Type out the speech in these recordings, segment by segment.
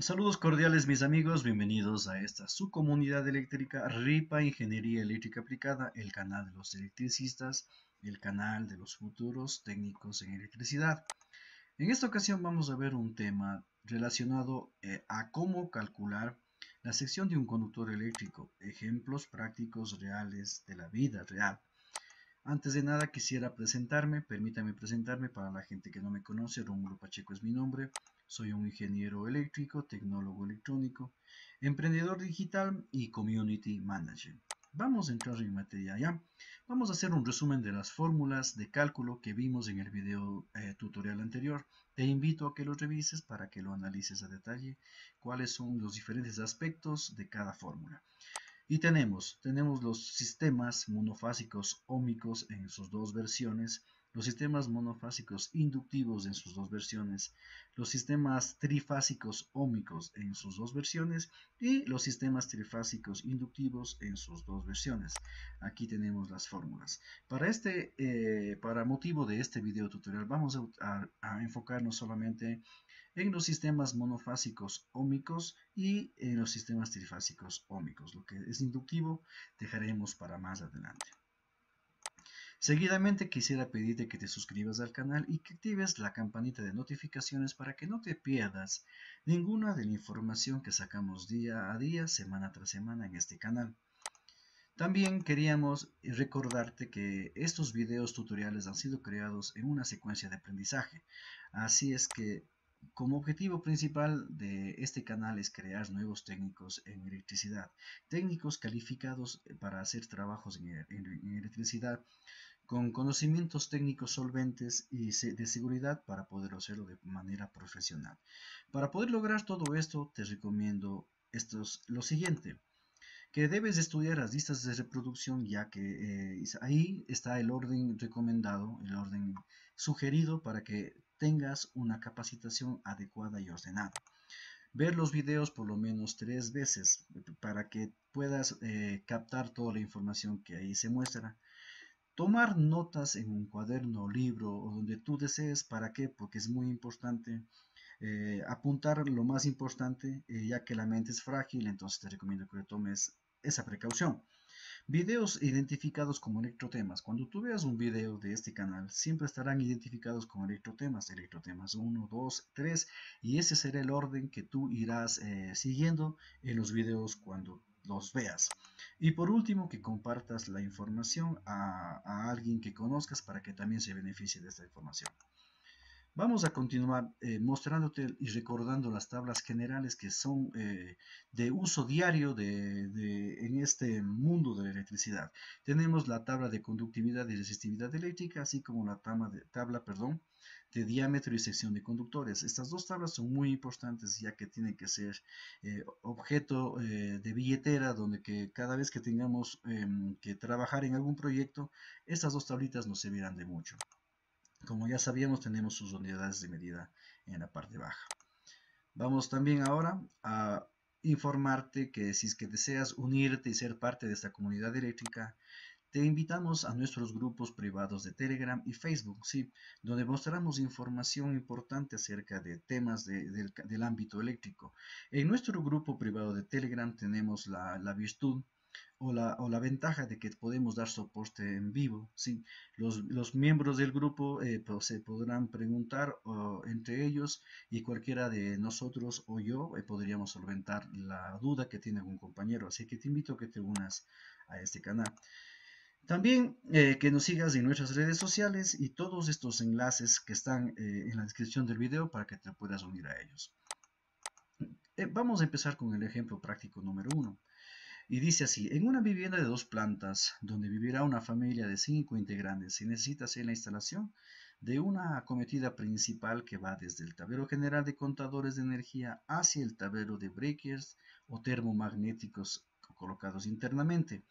Saludos cordiales mis amigos, bienvenidos a esta su comunidad eléctrica RIPA Ingeniería Eléctrica Aplicada, el canal de los electricistas, el canal de los futuros técnicos en electricidad. En esta ocasión vamos a ver un tema relacionado eh, a cómo calcular la sección de un conductor eléctrico, ejemplos prácticos reales de la vida real. Antes de nada quisiera presentarme, permítame presentarme para la gente que no me conoce, Romulo Pacheco es mi nombre, soy un ingeniero eléctrico, tecnólogo electrónico, emprendedor digital y community manager. Vamos a entrar en materia ya. Vamos a hacer un resumen de las fórmulas de cálculo que vimos en el video eh, tutorial anterior. Te invito a que lo revises para que lo analices a detalle, cuáles son los diferentes aspectos de cada fórmula. Y tenemos, tenemos los sistemas monofásicos ómicos en sus dos versiones, los sistemas monofásicos inductivos en sus dos versiones, los sistemas trifásicos ómicos en sus dos versiones y los sistemas trifásicos inductivos en sus dos versiones. Aquí tenemos las fórmulas. Para, este, eh, para motivo de este video tutorial vamos a, a enfocarnos solamente en los sistemas monofásicos ómicos y en los sistemas trifásicos ómicos. Lo que es inductivo dejaremos para más adelante. Seguidamente quisiera pedirte que te suscribas al canal y que actives la campanita de notificaciones para que no te pierdas ninguna de la información que sacamos día a día, semana tras semana en este canal. También queríamos recordarte que estos videos tutoriales han sido creados en una secuencia de aprendizaje, así es que como objetivo principal de este canal es crear nuevos técnicos en electricidad, técnicos calificados para hacer trabajos en, electricidad con conocimientos técnicos solventes y de seguridad para poder hacerlo de manera profesional. Para poder lograr todo esto, te recomiendo lo siguiente que debes estudiar las listas de reproducción ya que eh, ahí está el orden recomendado, el orden sugerido para que tengas una capacitación adecuada y ordenada. Ver los videos por lo menos tres veces para que puedas eh, captar toda la información que ahí se muestra. Tomar notas en un cuaderno o libro o donde tú desees, ¿para qué? Porque es muy importante. Eh, apuntar lo más importante, eh, ya que la mente es frágil, entonces te recomiendo que tomes esa precaución. Videos identificados como electrotemas. Cuando tú veas un video de este canal, siempre estarán identificados como electrotemas. Electrotemas 1, 2, 3. Y ese será el orden que tú irás eh, siguiendo en los videos cuando los veas. Y por último, que compartas la información a, alguien que conozcas para que también se beneficie de esta información. Vamos a continuar eh, mostrándote y recordando las tablas generales que son eh, de uso diario en este mundo de la electricidad. Tenemos la tabla de conductividad y resistividad eléctrica, así como la tabla, de, tabla perdón, de diámetro y sección de conductores. Estas dos tablas son muy importantes ya que tienen que ser eh, objeto eh, de billetera donde que cada vez que tengamos em, que trabajar en algún proyecto, estas dos tablitas nos servirán de mucho. Como ya sabíamos, tenemos sus unidades de medida en la parte baja. Vamos también ahora a informarte que si es que deseas unirte y ser parte de esta comunidad eléctrica, te invitamos a nuestros grupos privados de Telegram y Facebook, sí, donde mostramos información importante acerca de temas del, ámbito eléctrico. En nuestro grupo privado de Telegram tenemos la, virtud o la, o la, ventaja de que podemos dar soporte en vivo. ¿sí? Los, miembros del grupo eh, se podrán preguntar entre ellos y cualquiera de nosotros o yo eh, podríamos solventar la duda que tiene algún compañero. Así que te invito a que te unas a este canal. También eh, que nos sigas en nuestras redes sociales y todos estos enlaces que están eh, en la descripción del video para que te puedas unir a ellos. Eh, vamos a empezar con el ejemplo práctico número uno. Y dice así, en una vivienda de dos plantas, donde vivirá una familia de cinco integrantes, se necesita hacer la instalación de una acometida principal que va desde el tablero general de contadores de energía hacia el tablero de breakers o termomagnéticos colocados internamente.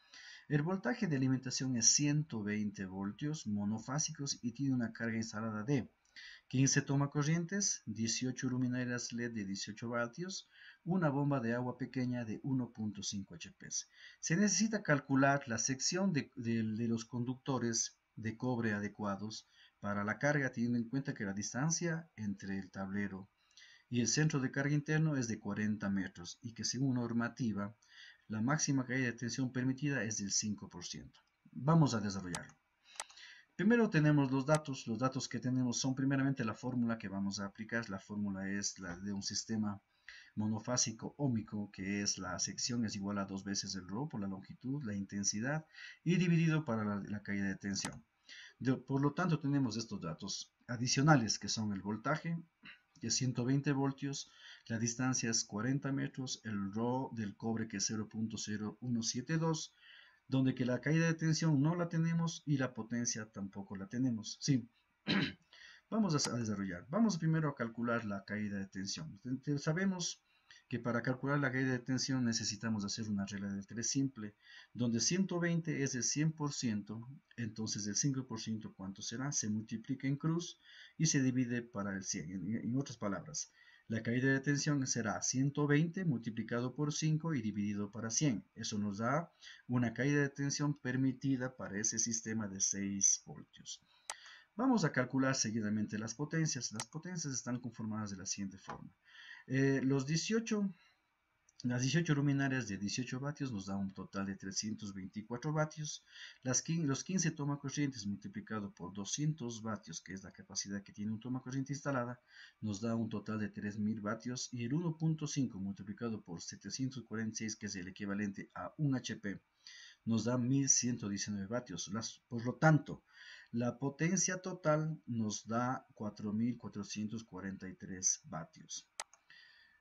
El voltaje de alimentación es 120 voltios monofásicos y tiene una carga instalada de 15 corrientes, 18 luminarias LED de 18 vatios, una bomba de agua pequeña de 1.5 HP. Se necesita calcular la sección de, de los conductores de cobre adecuados para la carga teniendo en cuenta que la distancia entre el tablero y el centro de carga interno es de 40 metros y que según normativa la máxima caída de tensión permitida es del 5%. Vamos a desarrollarlo. Primero tenemos los datos. Los datos que tenemos son primeramente la fórmula que vamos a aplicar. La fórmula es la de un sistema monofásico ómico, que es la sección es igual a dos veces el rho por la longitud, la intensidad y dividido para la, caída de tensión. por lo tanto, tenemos estos datos adicionales que son el voltaje, de 120 voltios, la distancia es 40 metros, el RO del cobre que es 0.0172, donde que la caída de tensión no la tenemos y la potencia tampoco la tenemos. Sí, vamos a desarrollar. Vamos primero a calcular la caída de tensión. Sabemos que para calcular la caída de tensión necesitamos hacer una regla de 3 simple, donde 120 es el 100%, entonces el 5% ¿cuánto será? Se multiplica en cruz y se divide para el 100. en otras palabras, la caída de tensión será 120 multiplicado por 5 y dividido para 100. Eso nos da una caída de tensión permitida para ese sistema de 6 voltios. Vamos a calcular seguidamente las potencias. Las potencias están conformadas de la siguiente forma. Eh, los 18, las 18 luminarias de 18 vatios nos da un total de 324 vatios. Las, los 15 tomacorrientes multiplicado por 200 vatios, que es la capacidad que tiene un tomacorriente instalada, nos da un total de 3000 vatios. Y el 1.5 multiplicado por 746, que es el equivalente a 1 HP, nos da 1119 vatios. por lo tanto, la potencia total nos da 4.443 vatios.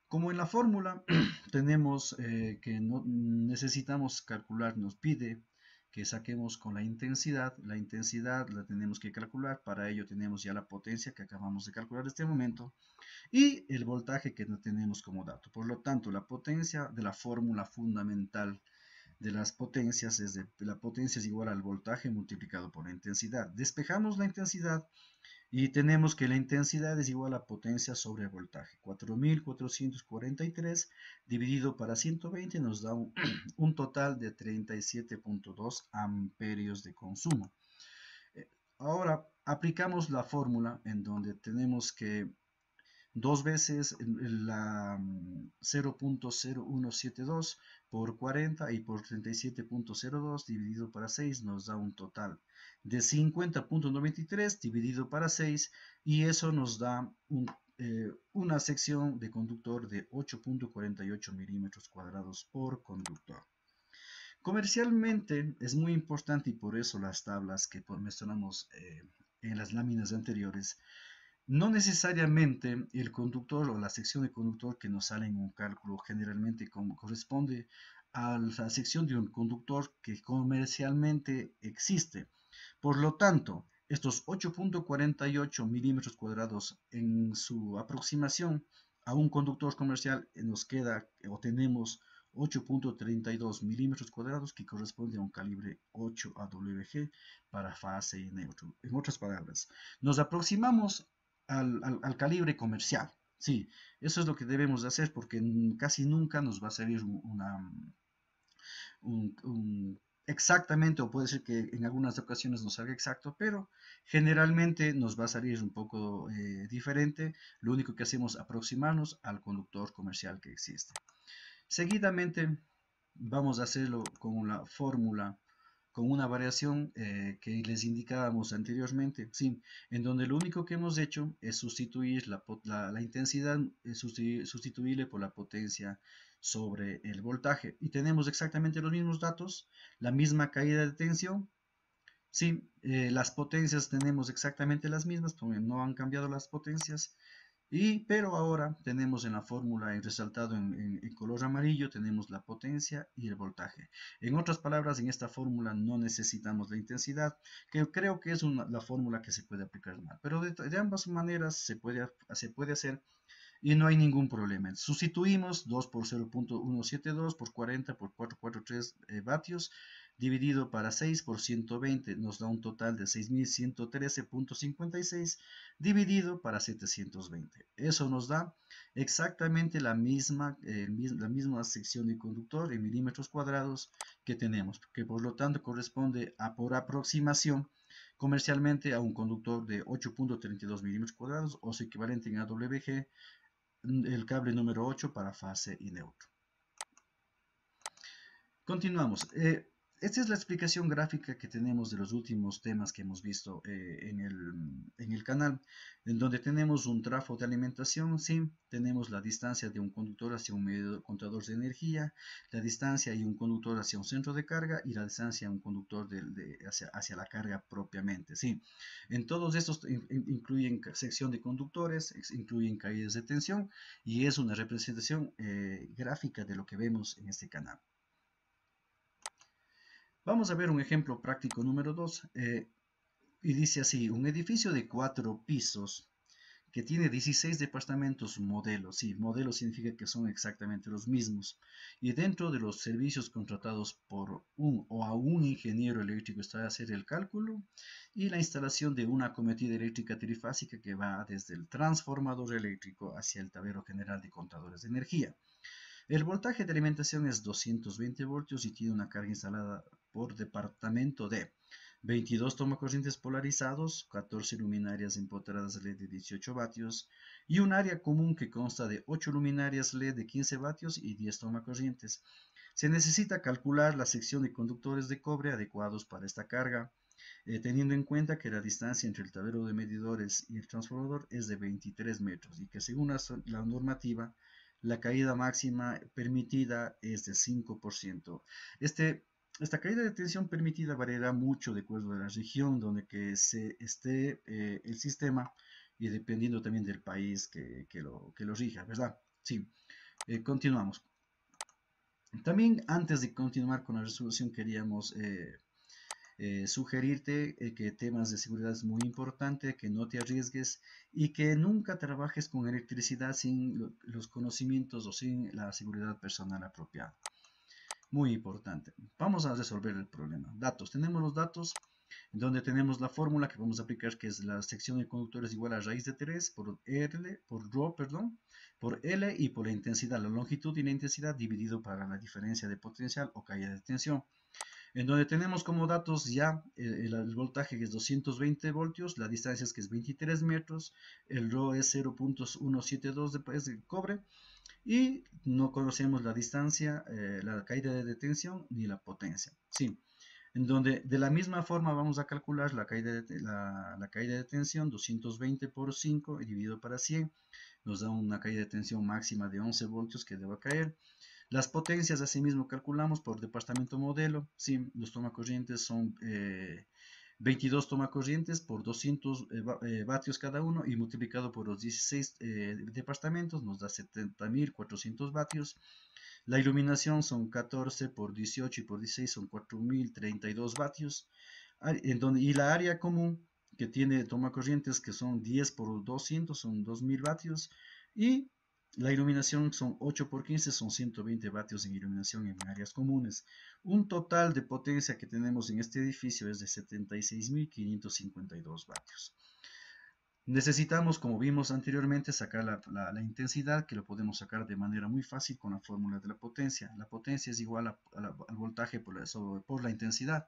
Como en la fórmula tenemos eh, que no necesitamos calcular, nos pide que saquemos con la intensidad. La intensidad la tenemos que calcular, para ello tenemos ya la potencia que acabamos de calcular en este momento y el voltaje que no tenemos como dato. Por lo tanto, la potencia de la fórmula fundamental de las potencias es de, la potencia es igual al voltaje multiplicado por la intensidad. Despejamos la intensidad y tenemos que la intensidad es igual a potencia sobre voltaje. 4443 dividido para 120 nos da un, un total de 37.2 amperios de consumo. Eh, ahora aplicamos la fórmula en donde tenemos que dos veces la 0.0172 mm, por 40 y por 37.02 dividido para 6 nos da un total de 50.93 dividido para 6 y eso nos da eh, una sección de conductor de 8.48 milímetros cuadrados por conductor. Comercialmente es muy importante y por eso las tablas que mencionamos eh, en las láminas anteriores no necesariamente el conductor o la sección de conductor que nos sale en un cálculo generalmente corresponde a la sección de un conductor que comercialmente existe. Por lo tanto, estos 8.48 milímetros cuadrados en su aproximación a un conductor comercial eh, nos queda eh, o tenemos 8.32 milímetros cuadrados que corresponde a un calibre 8 AWG para fase neutro. En otras palabras, nos aproximamos al, calibre comercial. Sí, eso es lo que debemos de hacer porque casi nunca nos va a salir una, mm, exactamente, o puede ser que en algunas ocasiones nos salga exacto, pero generalmente nos va a salir un poco eh, diferente. Lo único que hacemos es aproximarnos al conductor comercial que existe. Seguidamente vamos a hacerlo con la fórmula con una variación eh, que les indicábamos anteriormente, sí, en donde lo único que hemos hecho es sustituir la, intensidad eh, sustituirle por la potencia sobre el voltaje. Y tenemos exactamente los mismos datos, la misma caída de tensión, sí, eh, las potencias tenemos exactamente las mismas, no han cambiado las potencias, y, pero ahora tenemos en la fórmula en resaltado en, color amarillo, tenemos la potencia y el voltaje. En otras palabras, en esta fórmula no necesitamos la intensidad, que creo que es una, la fórmula que se puede aplicar más. Pero de, ambas maneras se puede, se puede hacer y no hay ningún problema. Sustituimos 2 por 0.172 por 40 por 443 eh, vatios dividido para 6 por 120 nos da un total de 6.113.56 dividido para 720. Eso nos da exactamente la misma, eh, la misma sección de conductor en milímetros cuadrados que tenemos, que por lo tanto corresponde a por aproximación comercialmente a un conductor de 8.32 milímetros cuadrados o su equivalente en AWG, mm, el cable número 8 para fase y neutro. Continuamos. Eh, esta es la explicación gráfica que tenemos de los últimos temas que hemos visto eh, en, el, canal, en donde tenemos un trafo de alimentación, sí, tenemos la distancia de un conductor hacia un medio contador de energía, la distancia y un conductor hacia un centro de carga y la distancia de un conductor hacia, la carga propiamente, sí. En todos estos incluyen sección de conductores, incluyen caídas de tensión y es una representación eh, gráfica de lo que vemos en este canal. Vamos a ver un ejemplo práctico número 2 eh, y dice así, un edificio de cuatro pisos que tiene 16 departamentos modelos, sí, modelos significa que son exactamente los mismos, y dentro de los servicios contratados por un o a un ingeniero eléctrico está hacer el cálculo y la instalación de una cometida eléctrica trifásica que va desde el transformador eléctrico hacia el tablero general de contadores de energía. El voltaje de alimentación es 220 voltios y tiene una carga instalada por departamento de 22 corrientes polarizados, 14 luminarias empotradas LED de 18 vatios y un área común que consta de 8 luminarias LED de 15 vatios y 10 corrientes. Se necesita calcular la sección de conductores de cobre adecuados para esta carga, eh, teniendo en cuenta que la distancia entre el tablero de medidores y el transformador es de 23 metros y que según la, la normativa, la caída máxima permitida es de 5%. Este esta caída de tensión permitida variará mucho de acuerdo a la región donde que se esté eh, el sistema y dependiendo también del país que, que, lo, rija, ¿verdad? Sí, eh, continuamos. También antes de continuar con la resolución queríamos eh, sugerirte que temas de seguridad es muy importante, que no te arriesgues y que nunca trabajes con electricidad sin los conocimientos o sin la seguridad personal apropiada muy importante. Vamos a resolver el problema. Datos. Tenemos los datos donde tenemos la fórmula que vamos a aplicar, que es la sección de conductores igual a raíz de 3 por L, por rho, perdón, por L y por la intensidad, la longitud y la intensidad dividido para la diferencia de potencial o caída de tensión en donde tenemos como datos ya el, voltaje que es 220 voltios, la distancia es que es 23 metros, el RO es 0.172 de, de, cobre y no conocemos la distancia, eh, la caída de detención ni la potencia. Sí, en donde de la misma forma vamos a calcular la caída de, la, la caída de tensión, 220 por 5 dividido para 100, nos da una caída de tensión máxima de 11 voltios que deba caer las potencias, asimismo, calculamos por departamento modelo. Sí, los tomacorrientes son 22 eh, tomacorrientes por 200 eh, eh, vatios cada uno y multiplicado por los 16 departamentos nos da 70.400 vatios. La iluminación son 14 por 18 y por 16 son 4.032 vatios. En donde, y la área común que tiene tomacorrientes que son 10 por 200 son 2.000 vatios. Y la iluminación son 8 por 15, son 120 vatios en iluminación en áreas comunes. Un total de potencia que tenemos en este edificio es de 76.552 vatios. Necesitamos, como vimos anteriormente, sacar la, intensidad, que lo podemos sacar de manera muy fácil con la fórmula de la potencia. La potencia es igual al voltaje por la, por la intensidad.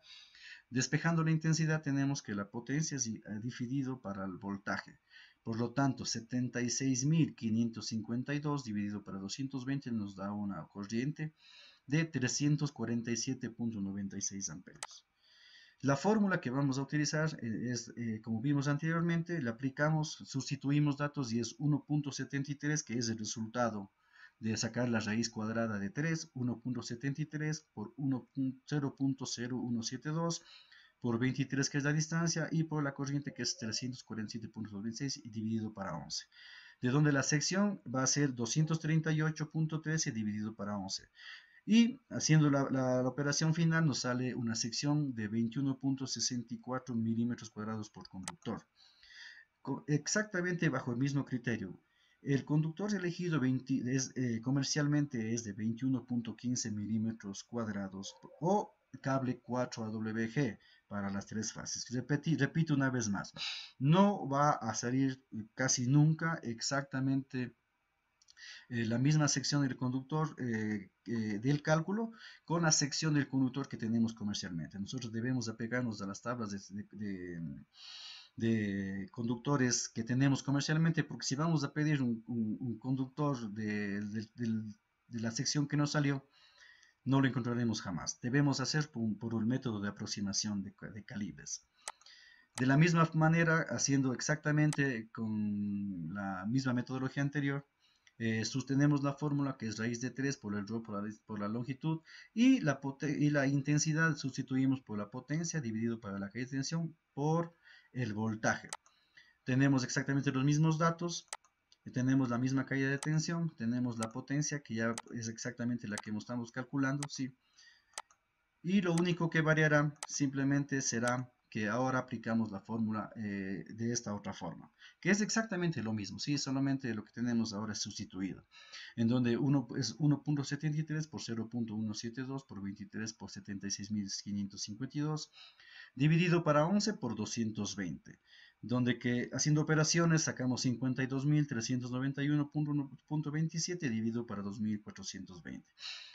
Despejando la intensidad tenemos que la potencia es eh, dividido para el voltaje. Por lo tanto, 76.552 dividido para 220 nos da una corriente de 347.96 amperios. La fórmula que vamos a utilizar eh, es, eh, como vimos anteriormente, la aplicamos, sustituimos datos y es 1.73 que es el resultado de sacar la raíz cuadrada de 3, 1.73 por 0.0172 por 23 que es la distancia y por la corriente que es 347.26 dividido para 11 de donde la sección va a ser 238.13 dividido para 11 y haciendo la, operación final nos sale una sección de 21.64 milímetros cuadrados por conductor exactamente bajo el mismo criterio el conductor elegido eh, comercialmente es de 21.15 milímetros cuadrados o cable 4 AWG para las tres fases. repito una vez más, no va a salir casi nunca exactamente eh, la misma sección del conductor eh, eh, del cálculo con la sección del conductor que tenemos comercialmente. Nosotros debemos apegarnos a las tablas de, conductores que tenemos comercialmente porque si vamos a pedir un, un conductor de la sección que nos salió, no lo encontraremos jamás. Debemos hacer por, un método de aproximación de, calibres. De la misma manera, haciendo exactamente con la misma metodología anterior, eh, sostenemos la fórmula que es raíz de 3 por el rho por la, longitud y la, y la intensidad sustituimos por la potencia dividido para la caída de tensión por el voltaje. Tenemos exactamente los mismos datos, tenemos la misma caída de tensión, tenemos la potencia, que ya es exactamente la que estamos calculando, ¿sí? Y lo único que variará simplemente será que ahora aplicamos la fórmula eh, de esta otra forma, que es exactamente lo mismo, ¿sí? solamente lo que tenemos ahora es sustituido, en donde uno es 1.73 por 0.172 por 23 por 76.552, dividido para 11 por 220 donde que haciendo operaciones sacamos 52.391.27 dividido para 2.420.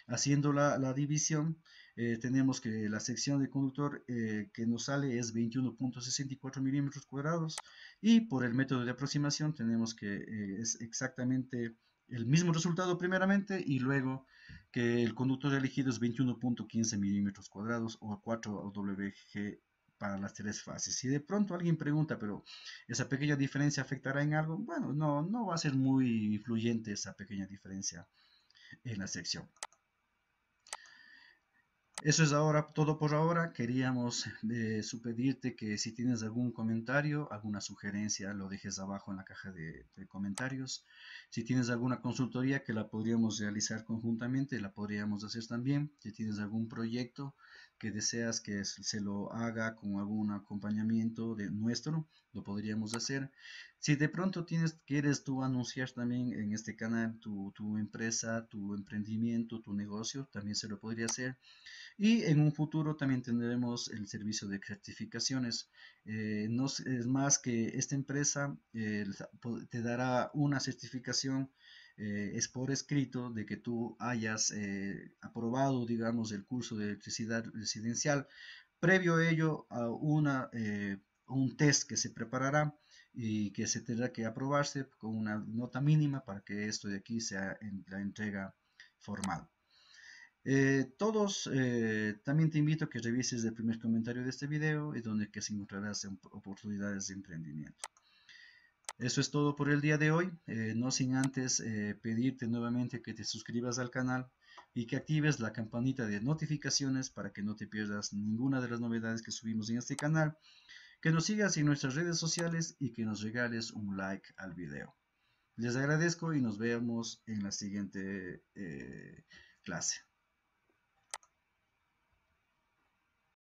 Haciendo la, división, eh, tenemos que la sección de conductor eh, que nos sale es 21.64 milímetros cuadrados y por el método de aproximación tenemos que eh, es exactamente el mismo resultado primeramente y luego que el conductor elegido es 21.15 milímetros cuadrados o 4 WG para las tres fases. y de pronto alguien pregunta, pero esa pequeña diferencia afectará en algo, bueno, no, no va a ser muy influyente esa pequeña diferencia en la sección. Eso es ahora, todo por ahora. Queríamos de eh, pedirte que si tienes algún comentario, alguna sugerencia, lo dejes abajo en la caja de, de, comentarios. Si tienes alguna consultoría que la podríamos realizar conjuntamente, la podríamos hacer también. Si tienes algún proyecto que deseas que se lo haga con algún acompañamiento de nuestro, lo podríamos hacer. Si de pronto tienes, quieres tú anunciar también en este canal tu, empresa, tu emprendimiento, tu negocio, también se lo podría hacer. Y en un futuro también tendremos el servicio de certificaciones. Eh, no es más que esta empresa eh, te dará una certificación eh, es por escrito de que tú hayas eh, aprobado, digamos, el curso de electricidad residencial. Previo a ello, a una, eh, un test que se preparará y que se tendrá que aprobarse con una nota mínima para que esto de aquí sea la entrega formal. todos, también te invito a que revises el primer comentario de este video, y donde que se encontrarás oportunidades de emprendimiento. Eso es todo por el día de hoy, eh, no sin antes eh, pedirte nuevamente que te suscribas al canal y que actives la campanita de notificaciones para que no te pierdas ninguna de las novedades que subimos en este canal, que nos sigas en nuestras redes sociales y que nos regales un like al video. Les agradezco y nos vemos en la siguiente eh, clase.